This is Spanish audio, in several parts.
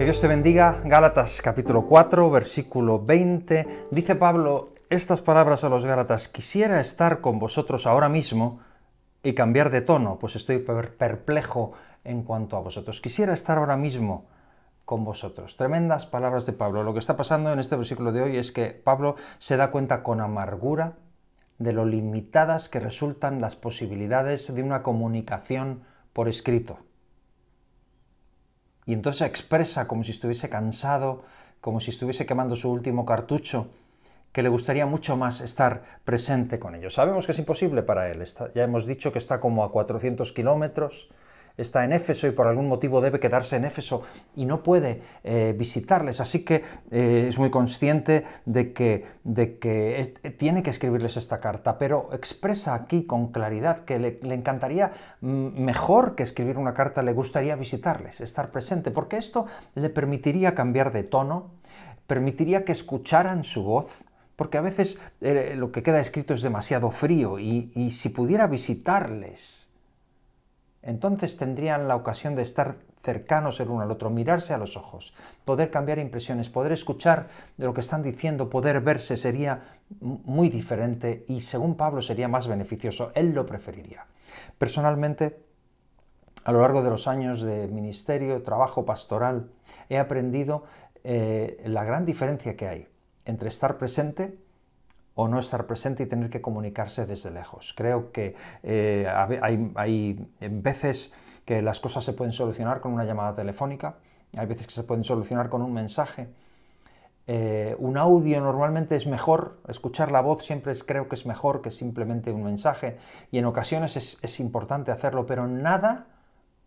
Que Dios te bendiga. Gálatas capítulo 4, versículo 20. Dice Pablo estas palabras a los Gálatas. Quisiera estar con vosotros ahora mismo y cambiar de tono, pues estoy perplejo en cuanto a vosotros. Quisiera estar ahora mismo con vosotros. Tremendas palabras de Pablo. Lo que está pasando en este versículo de hoy es que Pablo se da cuenta con amargura de lo limitadas que resultan las posibilidades de una comunicación por escrito y entonces expresa como si estuviese cansado, como si estuviese quemando su último cartucho, que le gustaría mucho más estar presente con ellos. Sabemos que es imposible para él, ya hemos dicho que está como a 400 kilómetros, está en Éfeso y por algún motivo debe quedarse en Éfeso y no puede eh, visitarles. Así que eh, es muy consciente de que, tiene que escribirles esta carta, pero expresa aquí con claridad que le, encantaría mm, mejor que escribir una carta, le gustaría visitarles, estar presente, porque esto le permitiría cambiar de tono, permitiría que escucharan su voz, porque a veces eh, lo que queda escrito es demasiado frío y si pudiera visitarles, entonces tendrían la ocasión de estar cercanos el uno al otro, mirarse a los ojos, poder cambiar impresiones, poder escuchar de lo que están diciendo, poder verse sería muy diferente y según Pablo sería más beneficioso, él lo preferiría. Personalmente, a lo largo de los años de ministerio, trabajo pastoral, he aprendido eh, la gran diferencia que hay entre estar presente o no estar presente y tener que comunicarse desde lejos. Creo que eh, hay, veces que las cosas se pueden solucionar con una llamada telefónica, hay veces que se pueden solucionar con un mensaje. Eh, un audio normalmente es mejor, escuchar la voz siempre es, creo que es mejor que simplemente un mensaje y en ocasiones es, es importante hacerlo, pero nada,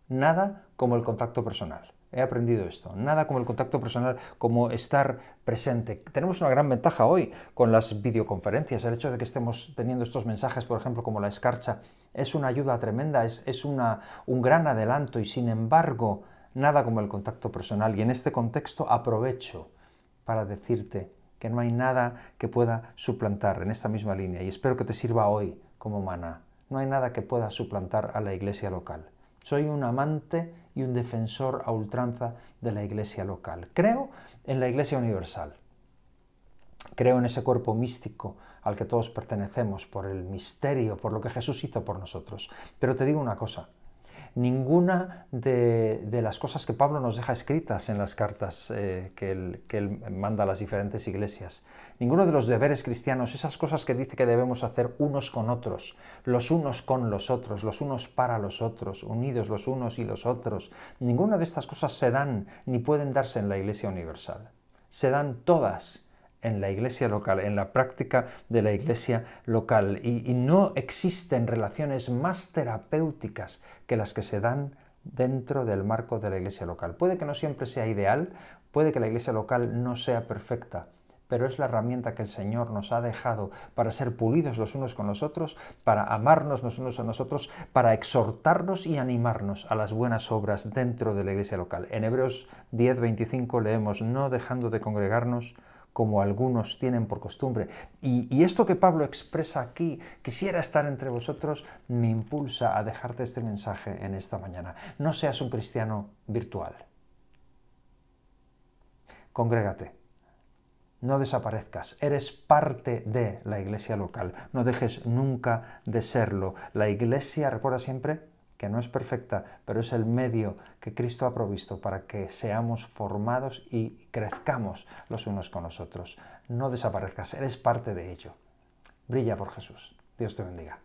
nada como el contacto personal he aprendido esto. Nada como el contacto personal, como estar presente. Tenemos una gran ventaja hoy con las videoconferencias. El hecho de que estemos teniendo estos mensajes, por ejemplo, como la escarcha, es una ayuda tremenda, es, un gran adelanto y sin embargo, nada como el contacto personal. Y en este contexto aprovecho para decirte que no hay nada que pueda suplantar en esta misma línea y espero que te sirva hoy como maná. No hay nada que pueda suplantar a la iglesia local. Soy un amante y un defensor a ultranza de la iglesia local. Creo en la iglesia universal. Creo en ese cuerpo místico al que todos pertenecemos por el misterio, por lo que Jesús hizo por nosotros. Pero te digo una cosa, ninguna de, las cosas que Pablo nos deja escritas en las cartas eh, que, que, él, manda a las diferentes iglesias. Ninguno de los deberes cristianos, esas cosas que dice que debemos hacer unos con otros, los unos con los otros, los unos para los otros, unidos los unos y los otros, ninguna de estas cosas se dan ni pueden darse en la Iglesia Universal. Se dan todas en la iglesia local, en la práctica de la iglesia local. Y, no existen relaciones más terapéuticas que las que se dan dentro del marco de la iglesia local. Puede que no siempre sea ideal, puede que la iglesia local no sea perfecta, pero es la herramienta que el Señor nos ha dejado para ser pulidos los unos con los otros, para amarnos los unos a nosotros, para exhortarnos y animarnos a las buenas obras dentro de la iglesia local. En Hebreos 10:25 leemos, no dejando de congregarnos, como algunos tienen por costumbre. Y, esto que Pablo expresa aquí, quisiera estar entre vosotros, me impulsa a dejarte este mensaje en esta mañana. No seas un cristiano virtual. Congrégate. No desaparezcas, eres parte de la iglesia local, no dejes nunca de serlo. La iglesia, recuerda siempre, no es perfecta, pero es el medio que Cristo ha provisto para que seamos formados y crezcamos los unos con los otros. No desaparezcas, eres parte de ello. Brilla por Jesús. Dios te bendiga.